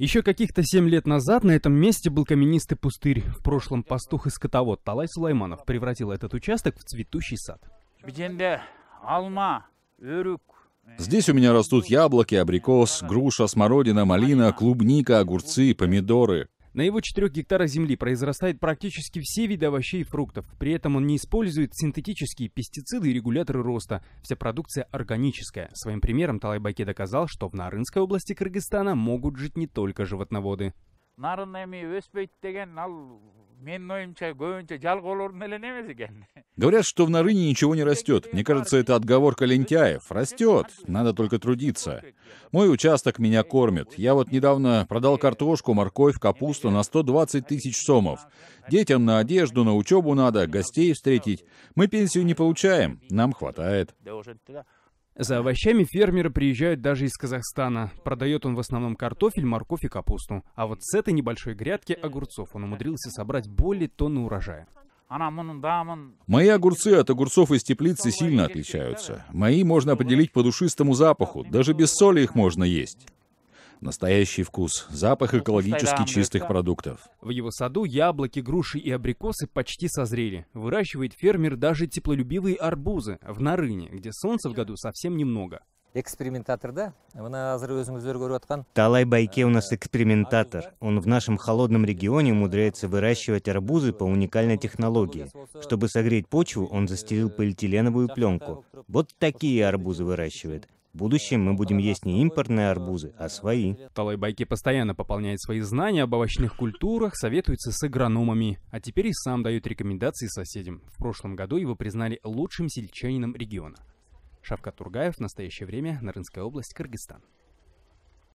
Еще каких-то семь лет назад на этом месте был каменистый пустырь. В прошлом пастух и скотовод Талай Сулайманов превратил этот участок в цветущий сад. Здесь у меня растут яблоки, абрикос, груша, смородина, малина, клубника, огурцы, помидоры. На его 4 гектарах земли произрастают практически все виды овощей и фруктов. При этом он не использует синтетические пестициды и регуляторы роста. Вся продукция органическая. Своим примером Талайбаке доказал, что в Нарынской области Кыргызстана могут жить не только животноводы. Говорят, что в Нарыне ничего не растет. Мне кажется, это отговорка лентяев. Растет, надо только трудиться. Мой участок меня кормит. Я вот недавно продал картошку, морковь, капусту на 120 тысяч сомов. Детям на одежду, на учебу надо, гостей встретить. Мы пенсию не получаем, нам хватает. За овощами фермеры приезжают даже из Казахстана. Продает он в основном картофель, морковь и капусту. А вот с этой небольшой грядки огурцов он умудрился собрать более тонны урожая. Мои огурцы от огурцов из теплицы сильно отличаются. Мои можно определить по душистому запаху, даже без соли их можно есть. Настоящий вкус, запах экологически чистых продуктов. В его саду яблоки, груши и абрикосы почти созрели. Выращивает фермер даже теплолюбивые арбузы в Нарыне, где солнца в году совсем немного. экспериментаторда мына азыр өзүңүз көрүп аткан талай байке у э, нас экспериментатор он в нашем холодном регионе умудряется выращивать арбузы по уникальной технологии чтобы согреть почву он застелил полиэтиленовую пленку вот такие арбузы выращивает в будущем мы будем есть не импортные арбузы, а свои. Талайбайки постоянно пополняет свои знания об овощных культурах, советуется с агрономами, а теперь и сам дает рекомендации соседям. В прошлом году его признали лучшим сельчанином региона. Шавкат Тургаев, в настоящее время Нарынская область, Кыргызстан.